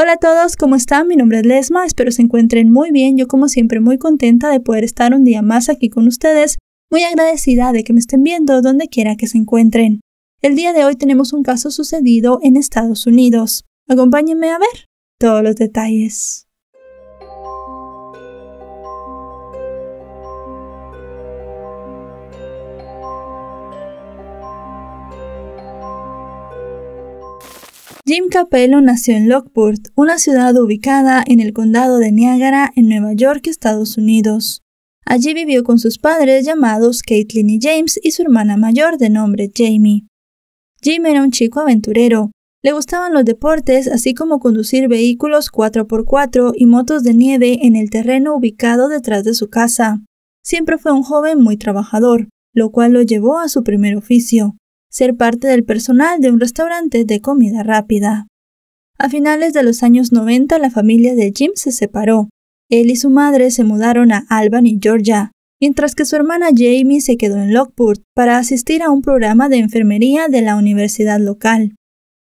Hola a todos, ¿cómo están? Mi nombre es Lesma, espero se encuentren muy bien. Yo como siempre muy contenta de poder estar un día más aquí con ustedes, muy agradecida de que me estén viendo donde quiera que se encuentren. El día de hoy tenemos un caso sucedido en Estados Unidos. Acompáñenme a ver todos los detalles. Jim Capello nació en Lockport, una ciudad ubicada en el condado de Niagara, en Nueva York, Estados Unidos. Allí vivió con sus padres llamados Caitlin y James y su hermana mayor de nombre Jamie. Jim era un chico aventurero. Le gustaban los deportes, así como conducir vehículos 4x4 y motos de nieve en el terreno ubicado detrás de su casa. Siempre fue un joven muy trabajador, lo cual lo llevó a su primer oficio, ser parte del personal de un restaurante de comida rápida. A finales de los años 90 la familia de Jim se separó. Él y su madre se mudaron a Albany, Georgia, mientras que su hermana Jamie se quedó en Lockport para asistir a un programa de enfermería de la universidad local.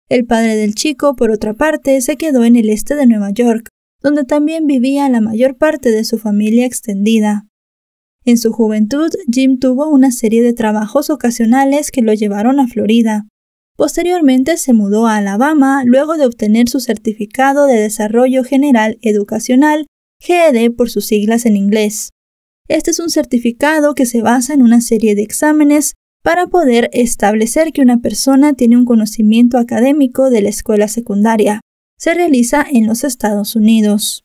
El padre del chico, por otra parte, se quedó en el este de Nueva York, donde también vivía la mayor parte de su familia extendida. En su juventud, Jim tuvo una serie de trabajos ocasionales que lo llevaron a Florida. Posteriormente se mudó a Alabama luego de obtener su certificado de Desarrollo General Educacional, GED por sus siglas en inglés. Este es un certificado que se basa en una serie de exámenes para poder establecer que una persona tiene un conocimiento académico de la escuela secundaria. Se realiza en los Estados Unidos.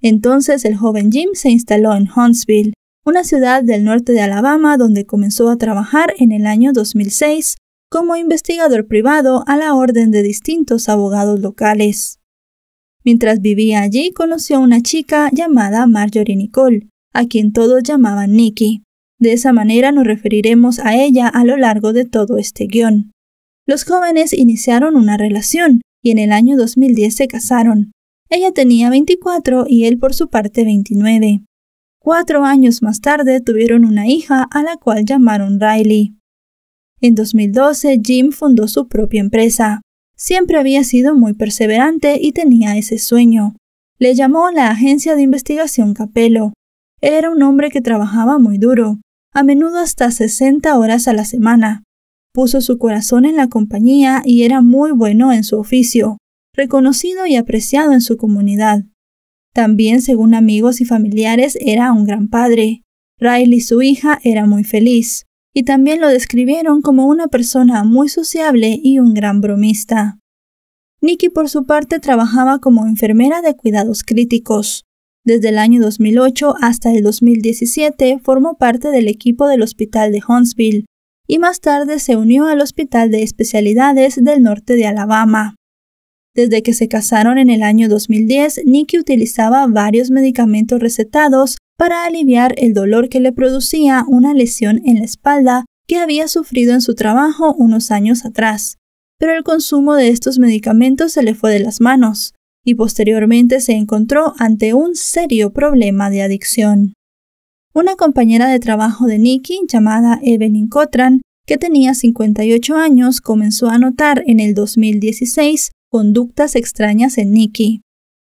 Entonces el joven Jim se instaló en Huntsville una ciudad del norte de Alabama donde comenzó a trabajar en el año 2006 como investigador privado a la orden de distintos abogados locales. Mientras vivía allí conoció a una chica llamada Marjorie Nicole, a quien todos llamaban Nikki. De esa manera nos referiremos a ella a lo largo de todo este guión. Los jóvenes iniciaron una relación y en el año 2010 se casaron. Ella tenía 24 y él por su parte 29. Cuatro años más tarde tuvieron una hija a la cual llamaron Riley. En 2012 Jim fundó su propia empresa. Siempre había sido muy perseverante y tenía ese sueño. Le llamó la agencia de investigación Capello. era un hombre que trabajaba muy duro, a menudo hasta 60 horas a la semana. Puso su corazón en la compañía y era muy bueno en su oficio, reconocido y apreciado en su comunidad. También, según amigos y familiares, era un gran padre. Riley, su hija, era muy feliz, y también lo describieron como una persona muy sociable y un gran bromista. Nikki, por su parte, trabajaba como enfermera de cuidados críticos. Desde el año 2008 hasta el 2017 formó parte del equipo del Hospital de Huntsville y más tarde se unió al Hospital de Especialidades del Norte de Alabama. Desde que se casaron en el año 2010, Nicky utilizaba varios medicamentos recetados para aliviar el dolor que le producía una lesión en la espalda que había sufrido en su trabajo unos años atrás. Pero el consumo de estos medicamentos se le fue de las manos y posteriormente se encontró ante un serio problema de adicción. Una compañera de trabajo de Nicky llamada Evelyn Cotran, que tenía 58 años, comenzó a notar en el 2016 conductas extrañas en Nicky.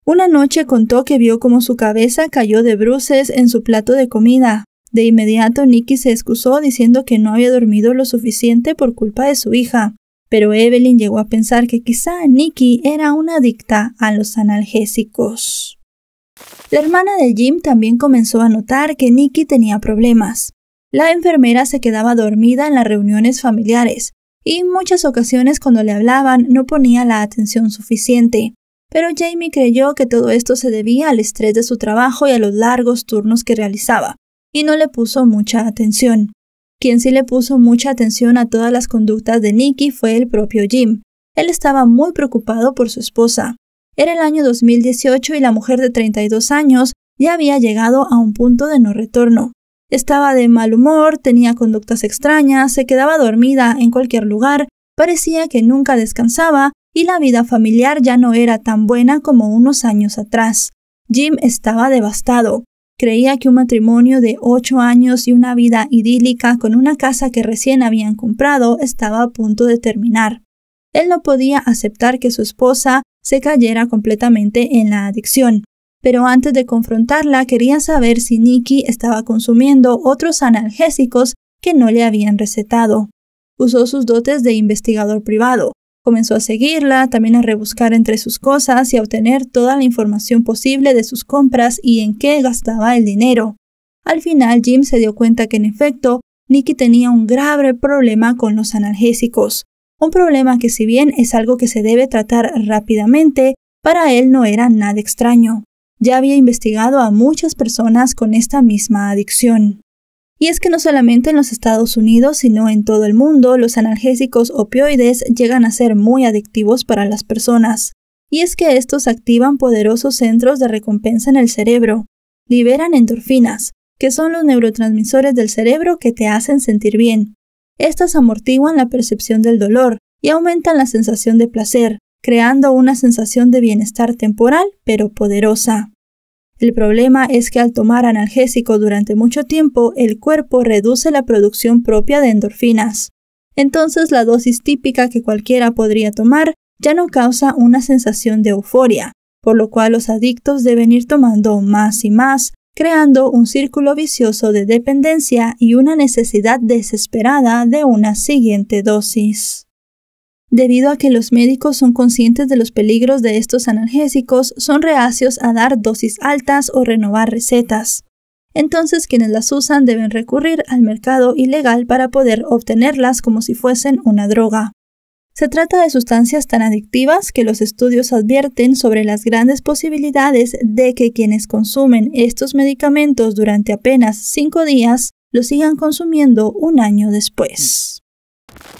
Una noche contó que vio cómo su cabeza cayó de bruces en su plato de comida. De inmediato nikki se excusó diciendo que no había dormido lo suficiente por culpa de su hija, pero Evelyn llegó a pensar que quizá Nicky era una adicta a los analgésicos. La hermana de Jim también comenzó a notar que nikki tenía problemas. La enfermera se quedaba dormida en las reuniones familiares, y en muchas ocasiones cuando le hablaban no ponía la atención suficiente. Pero Jamie creyó que todo esto se debía al estrés de su trabajo y a los largos turnos que realizaba, y no le puso mucha atención. Quien sí le puso mucha atención a todas las conductas de Nicky fue el propio Jim. Él estaba muy preocupado por su esposa. Era el año 2018 y la mujer de 32 años ya había llegado a un punto de no retorno. Estaba de mal humor, tenía conductas extrañas, se quedaba dormida en cualquier lugar, parecía que nunca descansaba y la vida familiar ya no era tan buena como unos años atrás. Jim estaba devastado. Creía que un matrimonio de ocho años y una vida idílica con una casa que recién habían comprado estaba a punto de terminar. Él no podía aceptar que su esposa se cayera completamente en la adicción pero antes de confrontarla quería saber si Nikki estaba consumiendo otros analgésicos que no le habían recetado. Usó sus dotes de investigador privado. Comenzó a seguirla, también a rebuscar entre sus cosas y a obtener toda la información posible de sus compras y en qué gastaba el dinero. Al final Jim se dio cuenta que en efecto, Nikki tenía un grave problema con los analgésicos. Un problema que si bien es algo que se debe tratar rápidamente, para él no era nada extraño ya había investigado a muchas personas con esta misma adicción. Y es que no solamente en los Estados Unidos, sino en todo el mundo, los analgésicos opioides llegan a ser muy adictivos para las personas. Y es que estos activan poderosos centros de recompensa en el cerebro, liberan endorfinas, que son los neurotransmisores del cerebro que te hacen sentir bien. Estas amortiguan la percepción del dolor y aumentan la sensación de placer, creando una sensación de bienestar temporal pero poderosa. El problema es que al tomar analgésico durante mucho tiempo, el cuerpo reduce la producción propia de endorfinas. Entonces la dosis típica que cualquiera podría tomar ya no causa una sensación de euforia, por lo cual los adictos deben ir tomando más y más, creando un círculo vicioso de dependencia y una necesidad desesperada de una siguiente dosis. Debido a que los médicos son conscientes de los peligros de estos analgésicos, son reacios a dar dosis altas o renovar recetas. Entonces quienes las usan deben recurrir al mercado ilegal para poder obtenerlas como si fuesen una droga. Se trata de sustancias tan adictivas que los estudios advierten sobre las grandes posibilidades de que quienes consumen estos medicamentos durante apenas cinco días los sigan consumiendo un año después.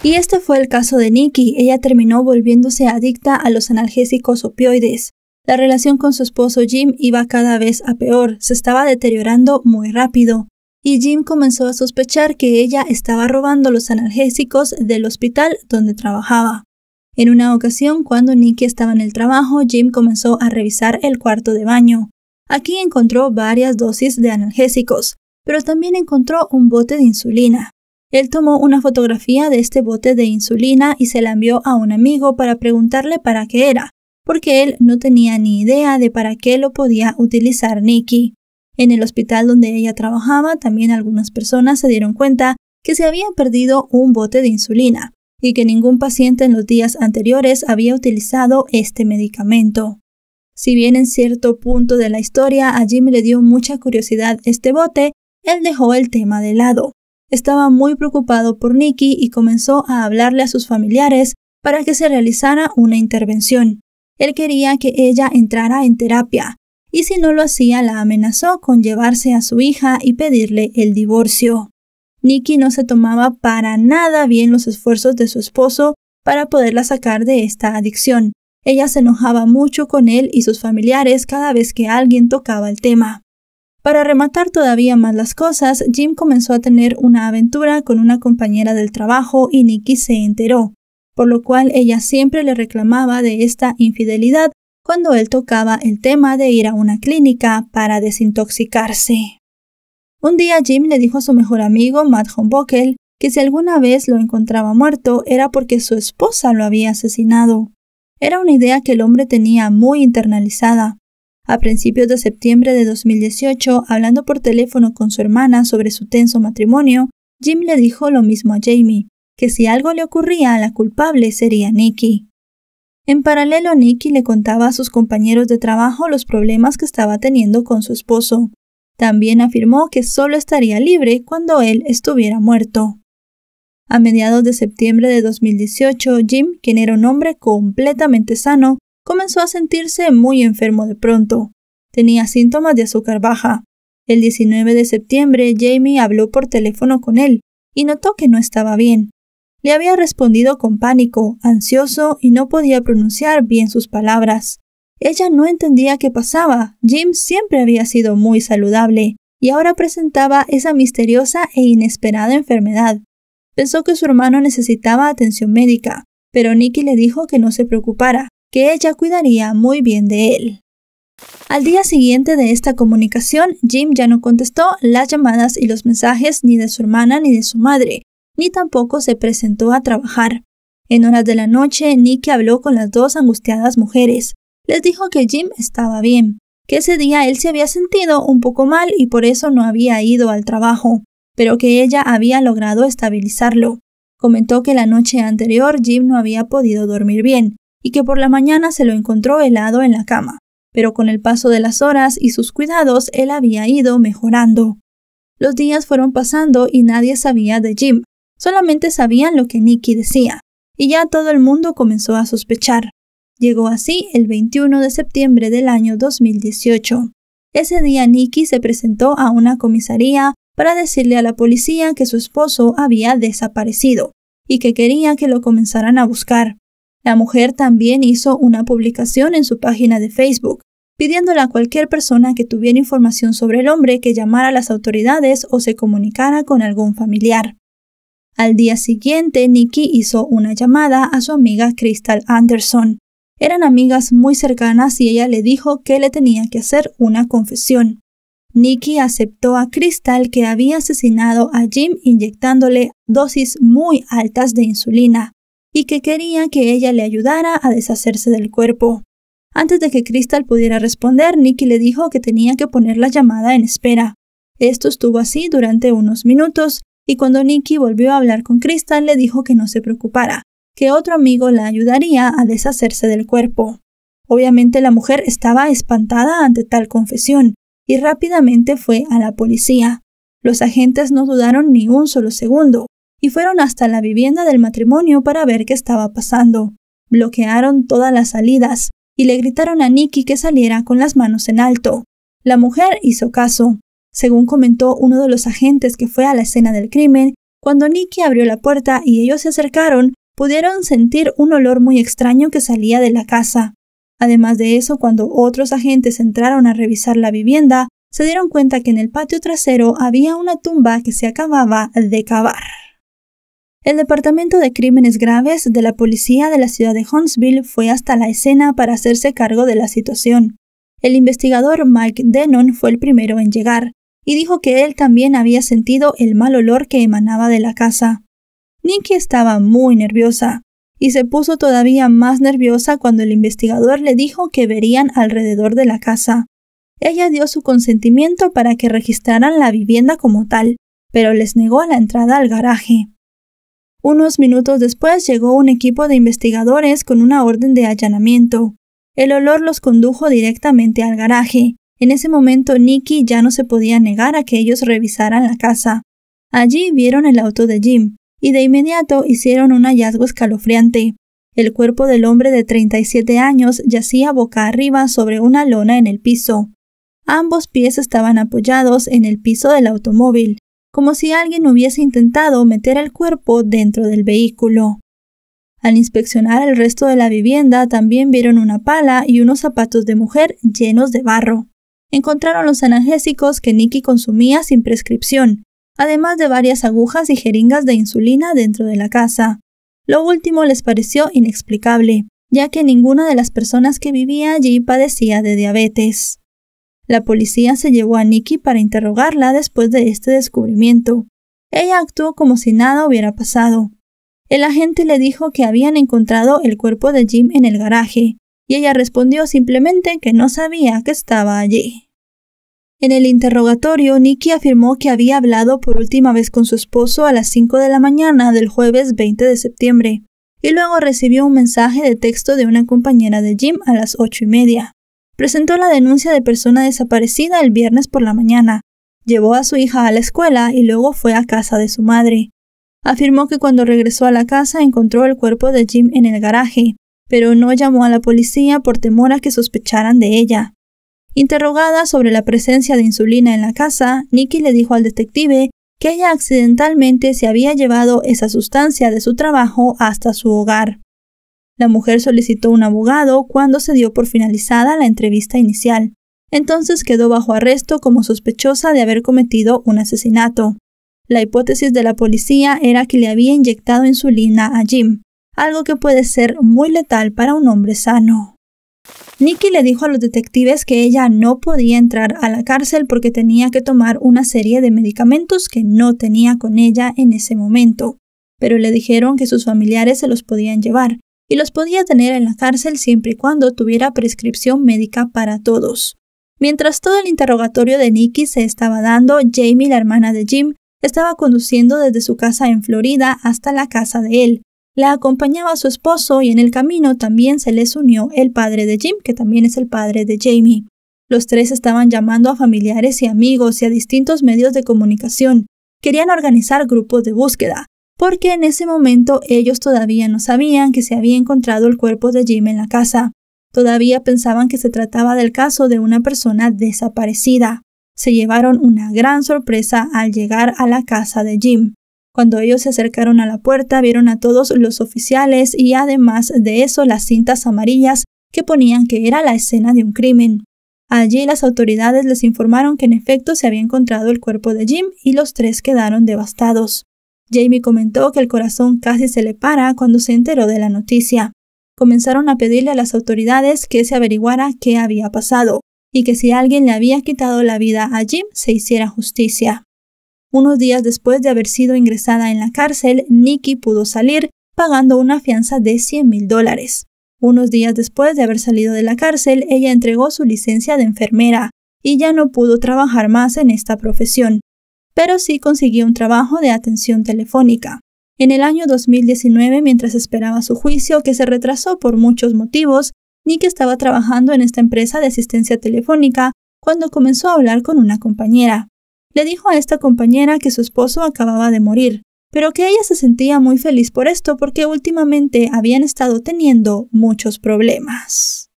Y este fue el caso de Nikki, ella terminó volviéndose adicta a los analgésicos opioides. La relación con su esposo Jim iba cada vez a peor, se estaba deteriorando muy rápido, y Jim comenzó a sospechar que ella estaba robando los analgésicos del hospital donde trabajaba. En una ocasión, cuando Nikki estaba en el trabajo, Jim comenzó a revisar el cuarto de baño. Aquí encontró varias dosis de analgésicos, pero también encontró un bote de insulina. Él tomó una fotografía de este bote de insulina y se la envió a un amigo para preguntarle para qué era, porque él no tenía ni idea de para qué lo podía utilizar Nikki. En el hospital donde ella trabajaba, también algunas personas se dieron cuenta que se había perdido un bote de insulina y que ningún paciente en los días anteriores había utilizado este medicamento. Si bien en cierto punto de la historia a Jim le dio mucha curiosidad este bote, él dejó el tema de lado estaba muy preocupado por Nicky y comenzó a hablarle a sus familiares para que se realizara una intervención. Él quería que ella entrara en terapia, y si no lo hacía la amenazó con llevarse a su hija y pedirle el divorcio. Nikki no se tomaba para nada bien los esfuerzos de su esposo para poderla sacar de esta adicción. Ella se enojaba mucho con él y sus familiares cada vez que alguien tocaba el tema. Para rematar todavía más las cosas, Jim comenzó a tener una aventura con una compañera del trabajo y Nikki se enteró, por lo cual ella siempre le reclamaba de esta infidelidad cuando él tocaba el tema de ir a una clínica para desintoxicarse. Un día Jim le dijo a su mejor amigo Matt Hombockel que si alguna vez lo encontraba muerto era porque su esposa lo había asesinado. Era una idea que el hombre tenía muy internalizada, a principios de septiembre de 2018, hablando por teléfono con su hermana sobre su tenso matrimonio, Jim le dijo lo mismo a Jamie, que si algo le ocurría a la culpable sería Nikki. En paralelo, Nikki le contaba a sus compañeros de trabajo los problemas que estaba teniendo con su esposo. También afirmó que solo estaría libre cuando él estuviera muerto. A mediados de septiembre de 2018, Jim, quien era un hombre completamente sano, comenzó a sentirse muy enfermo de pronto. Tenía síntomas de azúcar baja. El 19 de septiembre, Jamie habló por teléfono con él y notó que no estaba bien. Le había respondido con pánico, ansioso y no podía pronunciar bien sus palabras. Ella no entendía qué pasaba. Jim siempre había sido muy saludable y ahora presentaba esa misteriosa e inesperada enfermedad. Pensó que su hermano necesitaba atención médica, pero Nicky le dijo que no se preocupara, que ella cuidaría muy bien de él. Al día siguiente de esta comunicación, Jim ya no contestó las llamadas y los mensajes ni de su hermana ni de su madre, ni tampoco se presentó a trabajar. En horas de la noche, Nicky habló con las dos angustiadas mujeres. Les dijo que Jim estaba bien, que ese día él se había sentido un poco mal y por eso no había ido al trabajo, pero que ella había logrado estabilizarlo. Comentó que la noche anterior Jim no había podido dormir bien, y que por la mañana se lo encontró helado en la cama, pero con el paso de las horas y sus cuidados él había ido mejorando. Los días fueron pasando y nadie sabía de Jim, solamente sabían lo que Nicky decía, y ya todo el mundo comenzó a sospechar. Llegó así el 21 de septiembre del año 2018. Ese día Nicky se presentó a una comisaría para decirle a la policía que su esposo había desaparecido y que quería que lo comenzaran a buscar. La mujer también hizo una publicación en su página de Facebook, pidiéndole a cualquier persona que tuviera información sobre el hombre que llamara a las autoridades o se comunicara con algún familiar. Al día siguiente, Nikki hizo una llamada a su amiga Crystal Anderson. Eran amigas muy cercanas y ella le dijo que le tenía que hacer una confesión. Nikki aceptó a Crystal que había asesinado a Jim inyectándole dosis muy altas de insulina y que quería que ella le ayudara a deshacerse del cuerpo. Antes de que Crystal pudiera responder, Nicky le dijo que tenía que poner la llamada en espera. Esto estuvo así durante unos minutos, y cuando Nicky volvió a hablar con Crystal le dijo que no se preocupara, que otro amigo la ayudaría a deshacerse del cuerpo. Obviamente la mujer estaba espantada ante tal confesión, y rápidamente fue a la policía. Los agentes no dudaron ni un solo segundo, y fueron hasta la vivienda del matrimonio para ver qué estaba pasando. Bloquearon todas las salidas y le gritaron a Nicky que saliera con las manos en alto. La mujer hizo caso. Según comentó uno de los agentes que fue a la escena del crimen, cuando Nicky abrió la puerta y ellos se acercaron, pudieron sentir un olor muy extraño que salía de la casa. Además de eso, cuando otros agentes entraron a revisar la vivienda, se dieron cuenta que en el patio trasero había una tumba que se acababa de cavar. El Departamento de Crímenes Graves de la Policía de la ciudad de Huntsville fue hasta la escena para hacerse cargo de la situación. El investigador Mike Denon fue el primero en llegar, y dijo que él también había sentido el mal olor que emanaba de la casa. Nikki estaba muy nerviosa, y se puso todavía más nerviosa cuando el investigador le dijo que verían alrededor de la casa. Ella dio su consentimiento para que registraran la vivienda como tal, pero les negó la entrada al garaje. Unos minutos después llegó un equipo de investigadores con una orden de allanamiento. El olor los condujo directamente al garaje. En ese momento Nicky ya no se podía negar a que ellos revisaran la casa. Allí vieron el auto de Jim, y de inmediato hicieron un hallazgo escalofriante. El cuerpo del hombre de 37 años yacía boca arriba sobre una lona en el piso. Ambos pies estaban apoyados en el piso del automóvil, como si alguien hubiese intentado meter el cuerpo dentro del vehículo. Al inspeccionar el resto de la vivienda también vieron una pala y unos zapatos de mujer llenos de barro. Encontraron los analgésicos que Nicky consumía sin prescripción, además de varias agujas y jeringas de insulina dentro de la casa. Lo último les pareció inexplicable, ya que ninguna de las personas que vivía allí padecía de diabetes. La policía se llevó a Nikki para interrogarla después de este descubrimiento. Ella actuó como si nada hubiera pasado. El agente le dijo que habían encontrado el cuerpo de Jim en el garaje, y ella respondió simplemente que no sabía que estaba allí. En el interrogatorio, Nikki afirmó que había hablado por última vez con su esposo a las 5 de la mañana del jueves 20 de septiembre, y luego recibió un mensaje de texto de una compañera de Jim a las ocho y media presentó la denuncia de persona desaparecida el viernes por la mañana. Llevó a su hija a la escuela y luego fue a casa de su madre. Afirmó que cuando regresó a la casa encontró el cuerpo de Jim en el garaje, pero no llamó a la policía por temor a que sospecharan de ella. Interrogada sobre la presencia de insulina en la casa, Nikki le dijo al detective que ella accidentalmente se había llevado esa sustancia de su trabajo hasta su hogar. La mujer solicitó un abogado cuando se dio por finalizada la entrevista inicial. Entonces quedó bajo arresto como sospechosa de haber cometido un asesinato. La hipótesis de la policía era que le había inyectado insulina a Jim, algo que puede ser muy letal para un hombre sano. Nikki le dijo a los detectives que ella no podía entrar a la cárcel porque tenía que tomar una serie de medicamentos que no tenía con ella en ese momento, pero le dijeron que sus familiares se los podían llevar, y los podía tener en la cárcel siempre y cuando tuviera prescripción médica para todos. Mientras todo el interrogatorio de Nicky se estaba dando, Jamie, la hermana de Jim, estaba conduciendo desde su casa en Florida hasta la casa de él. La acompañaba su esposo y en el camino también se les unió el padre de Jim, que también es el padre de Jamie. Los tres estaban llamando a familiares y amigos y a distintos medios de comunicación. Querían organizar grupos de búsqueda porque en ese momento ellos todavía no sabían que se había encontrado el cuerpo de Jim en la casa. Todavía pensaban que se trataba del caso de una persona desaparecida. Se llevaron una gran sorpresa al llegar a la casa de Jim. Cuando ellos se acercaron a la puerta vieron a todos los oficiales y además de eso las cintas amarillas que ponían que era la escena de un crimen. Allí las autoridades les informaron que en efecto se había encontrado el cuerpo de Jim y los tres quedaron devastados. Jamie comentó que el corazón casi se le para cuando se enteró de la noticia. Comenzaron a pedirle a las autoridades que se averiguara qué había pasado y que si alguien le había quitado la vida a Jim se hiciera justicia. Unos días después de haber sido ingresada en la cárcel, Nikki pudo salir pagando una fianza de cien mil dólares. Unos días después de haber salido de la cárcel, ella entregó su licencia de enfermera y ya no pudo trabajar más en esta profesión pero sí consiguió un trabajo de atención telefónica. En el año 2019, mientras esperaba su juicio, que se retrasó por muchos motivos, Nikki estaba trabajando en esta empresa de asistencia telefónica cuando comenzó a hablar con una compañera. Le dijo a esta compañera que su esposo acababa de morir, pero que ella se sentía muy feliz por esto porque últimamente habían estado teniendo muchos problemas.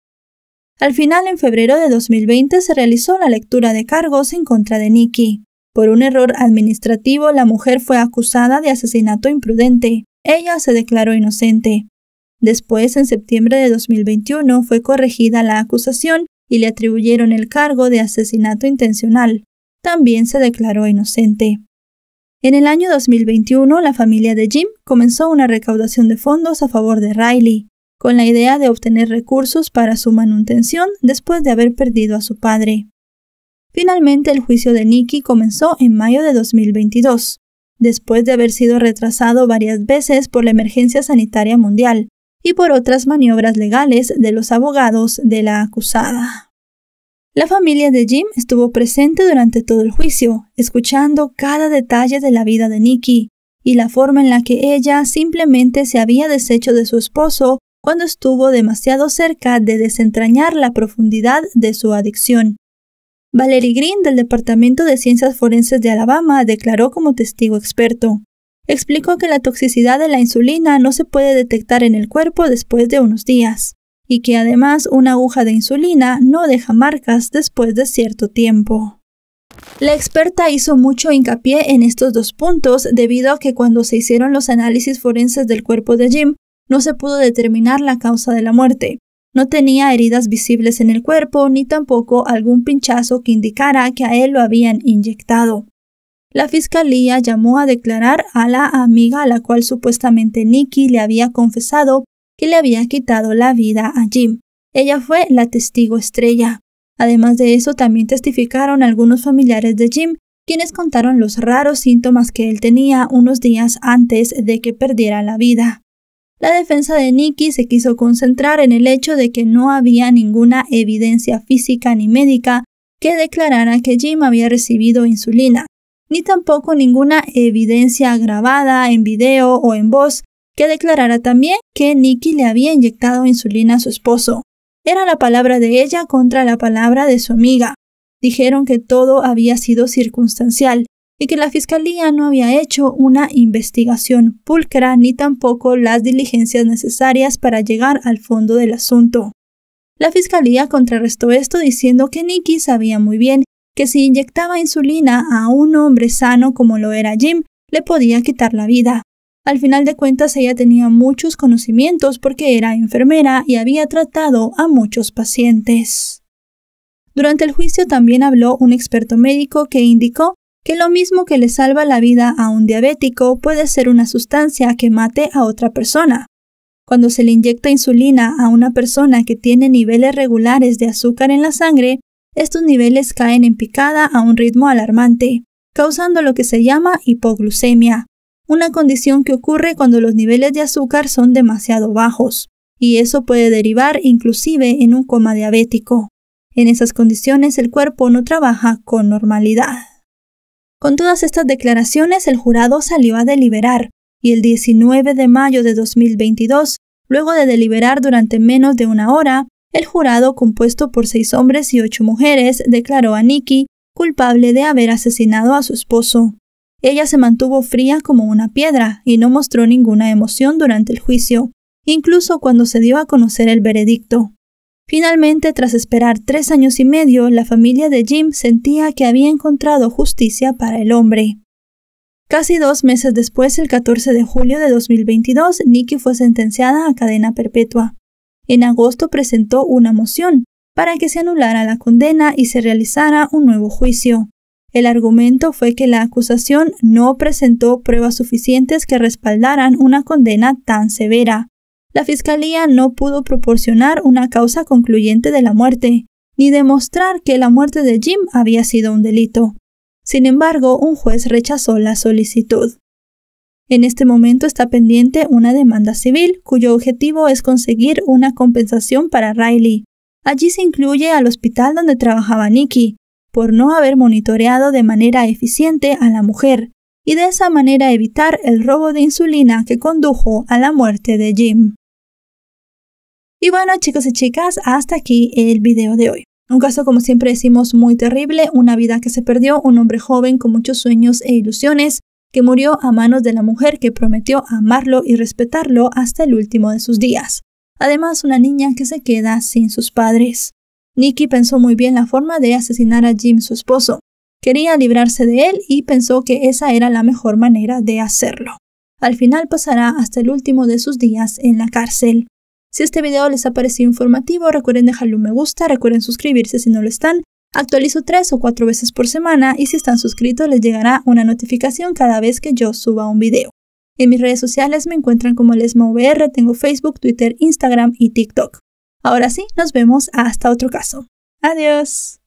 Al final, en febrero de 2020, se realizó la lectura de cargos en contra de Nikki. Por un error administrativo, la mujer fue acusada de asesinato imprudente. Ella se declaró inocente. Después, en septiembre de 2021, fue corregida la acusación y le atribuyeron el cargo de asesinato intencional. También se declaró inocente. En el año 2021, la familia de Jim comenzó una recaudación de fondos a favor de Riley, con la idea de obtener recursos para su manutención después de haber perdido a su padre. Finalmente, el juicio de Nikki comenzó en mayo de 2022, después de haber sido retrasado varias veces por la emergencia sanitaria mundial y por otras maniobras legales de los abogados de la acusada. La familia de Jim estuvo presente durante todo el juicio, escuchando cada detalle de la vida de Nikki y la forma en la que ella simplemente se había deshecho de su esposo cuando estuvo demasiado cerca de desentrañar la profundidad de su adicción Valerie Green del Departamento de Ciencias Forenses de Alabama declaró como testigo experto. Explicó que la toxicidad de la insulina no se puede detectar en el cuerpo después de unos días, y que además una aguja de insulina no deja marcas después de cierto tiempo. La experta hizo mucho hincapié en estos dos puntos debido a que cuando se hicieron los análisis forenses del cuerpo de Jim, no se pudo determinar la causa de la muerte, no tenía heridas visibles en el cuerpo ni tampoco algún pinchazo que indicara que a él lo habían inyectado. La fiscalía llamó a declarar a la amiga a la cual supuestamente Nicky le había confesado que le había quitado la vida a Jim. Ella fue la testigo estrella. Además de eso, también testificaron algunos familiares de Jim, quienes contaron los raros síntomas que él tenía unos días antes de que perdiera la vida. La defensa de Nicky se quiso concentrar en el hecho de que no había ninguna evidencia física ni médica que declarara que Jim había recibido insulina, ni tampoco ninguna evidencia grabada en video o en voz que declarara también que Nicky le había inyectado insulina a su esposo. Era la palabra de ella contra la palabra de su amiga. Dijeron que todo había sido circunstancial y que la Fiscalía no había hecho una investigación pulcra ni tampoco las diligencias necesarias para llegar al fondo del asunto. La Fiscalía contrarrestó esto diciendo que Nikki sabía muy bien que si inyectaba insulina a un hombre sano como lo era Jim, le podía quitar la vida. Al final de cuentas ella tenía muchos conocimientos porque era enfermera y había tratado a muchos pacientes. Durante el juicio también habló un experto médico que indicó que lo mismo que le salva la vida a un diabético puede ser una sustancia que mate a otra persona. Cuando se le inyecta insulina a una persona que tiene niveles regulares de azúcar en la sangre, estos niveles caen en picada a un ritmo alarmante, causando lo que se llama hipoglucemia, una condición que ocurre cuando los niveles de azúcar son demasiado bajos, y eso puede derivar inclusive en un coma diabético. En esas condiciones el cuerpo no trabaja con normalidad. Con todas estas declaraciones, el jurado salió a deliberar, y el 19 de mayo de 2022, luego de deliberar durante menos de una hora, el jurado, compuesto por seis hombres y ocho mujeres, declaró a Nikki culpable de haber asesinado a su esposo. Ella se mantuvo fría como una piedra y no mostró ninguna emoción durante el juicio, incluso cuando se dio a conocer el veredicto. Finalmente, tras esperar tres años y medio, la familia de Jim sentía que había encontrado justicia para el hombre. Casi dos meses después, el 14 de julio de 2022, Nikki fue sentenciada a cadena perpetua. En agosto presentó una moción para que se anulara la condena y se realizara un nuevo juicio. El argumento fue que la acusación no presentó pruebas suficientes que respaldaran una condena tan severa, la Fiscalía no pudo proporcionar una causa concluyente de la muerte, ni demostrar que la muerte de Jim había sido un delito. Sin embargo, un juez rechazó la solicitud. En este momento está pendiente una demanda civil, cuyo objetivo es conseguir una compensación para Riley. Allí se incluye al hospital donde trabajaba Nikki, por no haber monitoreado de manera eficiente a la mujer, y de esa manera evitar el robo de insulina que condujo a la muerte de Jim. Y bueno, chicos y chicas, hasta aquí el video de hoy. Un caso, como siempre decimos, muy terrible, una vida que se perdió, un hombre joven con muchos sueños e ilusiones, que murió a manos de la mujer que prometió amarlo y respetarlo hasta el último de sus días. Además, una niña que se queda sin sus padres. Nikki pensó muy bien la forma de asesinar a Jim, su esposo. Quería librarse de él y pensó que esa era la mejor manera de hacerlo. Al final pasará hasta el último de sus días en la cárcel. Si este video les ha parecido informativo, recuerden dejarle un me gusta, recuerden suscribirse si no lo están. Actualizo tres o cuatro veces por semana y si están suscritos les llegará una notificación cada vez que yo suba un video. En mis redes sociales me encuentran como LesmaVR, tengo Facebook, Twitter, Instagram y TikTok. Ahora sí, nos vemos hasta otro caso. Adiós.